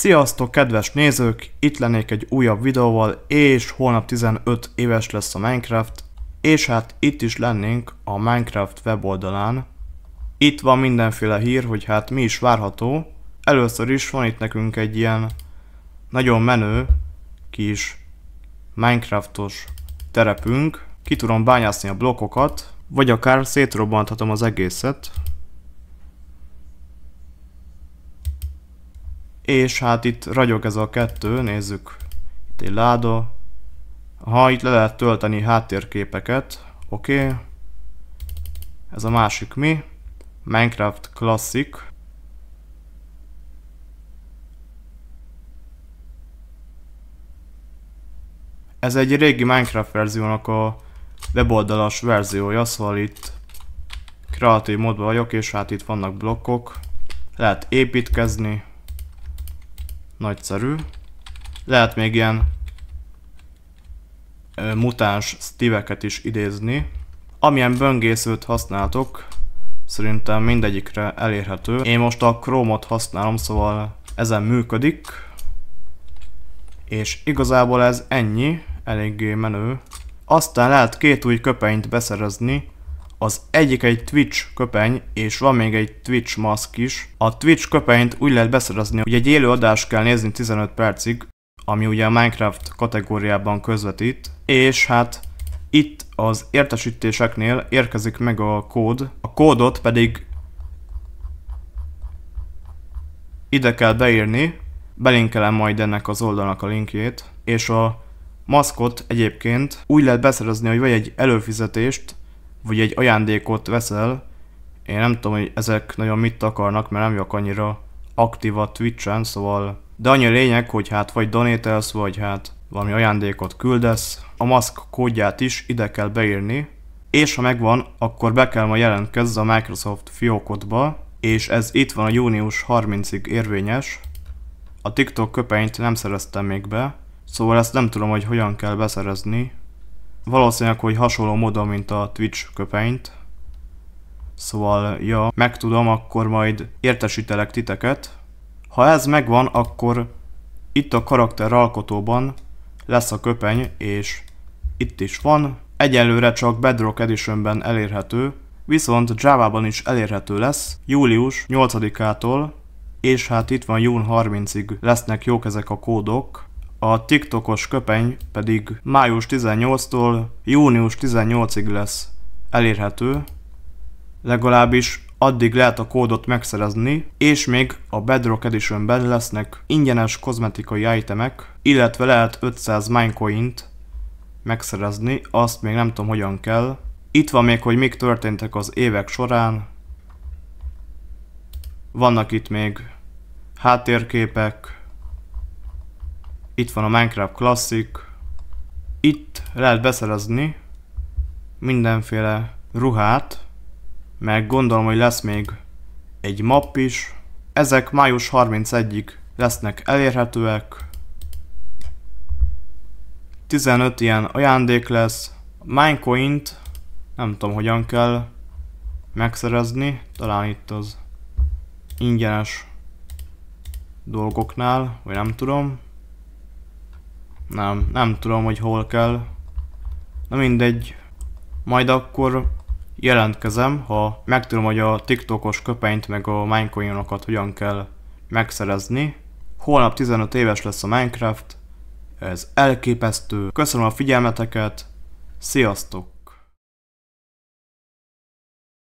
Sziasztok kedves nézők, itt lennék egy újabb videóval, és holnap 15 éves lesz a Minecraft, és hát itt is lennénk a Minecraft weboldalán. Itt van mindenféle hír, hogy hát mi is várható. Először is van itt nekünk egy ilyen nagyon menő kis Minecraftos terepünk. Ki tudom bányászni a blokkokat, vagy akár szétrobbanthatom az egészet. És hát itt ragyog ez a kettő, nézzük. Itt egy láda. Ha itt le lehet tölteni háttérképeket, oké. Okay. Ez a másik mi? Minecraft Classic. Ez egy régi Minecraft verziónak a weboldalas verziója, szóval itt kreatív módban vagyok, és hát itt vannak blokkok. Lehet építkezni, Nagyszerű. Lehet még ilyen mutáns stíveket is idézni. Amilyen böngészőt használtok, szerintem mindegyikre elérhető. Én most a krómot használom, szóval ezen működik. És igazából ez ennyi, eléggé menő. Aztán lehet két új köpenyt beszerezni, az egyik egy Twitch köpeny, és van még egy Twitch maszk is. A Twitch köpenyt úgy lehet beszerezni, hogy egy élő adást kell nézni 15 percig, ami ugye a Minecraft kategóriában közvetít, és hát itt az értesítéseknél érkezik meg a kód, a kódot pedig ide kell beírni, belinkelem majd ennek az oldalnak a linkjét, és a maszkot egyébként úgy lehet beszerezni, hogy vagy egy előfizetést, vagy egy ajándékot veszel, én nem tudom, hogy ezek nagyon mit akarnak, mert nem vagyok annyira aktív a Twitch-en, szóval... De annyi a lényeg, hogy hát vagy donételsz, vagy hát valami ajándékot küldesz. A maszk kódját is ide kell beírni, és ha megvan, akkor be kell ma jelentkezz a Microsoft fiókodba, és ez itt van a június 30-ig érvényes. A TikTok köpenyt nem szereztem még be, szóval ezt nem tudom, hogy hogyan kell beszerezni, Valószínűleg, hogy hasonló módon, mint a Twitch köpenyt. Szóval, ja, megtudom, akkor majd értesítelek titeket. Ha ez megvan, akkor itt a karakter alkotóban lesz a köpeny, és itt is van. Egyelőre csak Bedrock Editionben elérhető, viszont Java-ban is elérhető lesz július 8-ától, és hát itt van jún 30-ig lesznek jók ezek a kódok a TikTokos köpeny pedig május 18-tól június 18-ig lesz elérhető, legalábbis addig lehet a kódot megszerezni, és még a Bedrock edition lesznek ingyenes kozmetikai itemek, illetve lehet 500 minecoint megszerezni, azt még nem tudom hogyan kell. Itt van még, hogy mik történtek az évek során. Vannak itt még háttérképek, itt van a Minecraft Classic. Itt lehet beszerezni mindenféle ruhát, meg gondolom, hogy lesz még egy map is. Ezek május 31-ig lesznek elérhetőek. 15 ilyen ajándék lesz. Minecoint nem tudom hogyan kell megszerezni, talán itt az ingyenes dolgoknál, vagy nem tudom. Nem, nem tudom, hogy hol kell. Na mindegy. Majd akkor jelentkezem, ha megtudom, hogy a TikTokos köpenyt meg a Minecoinokat hogyan kell megszerezni. Holnap 15 éves lesz a Minecraft. Ez elképesztő. Köszönöm a figyelmeteket. Sziasztok!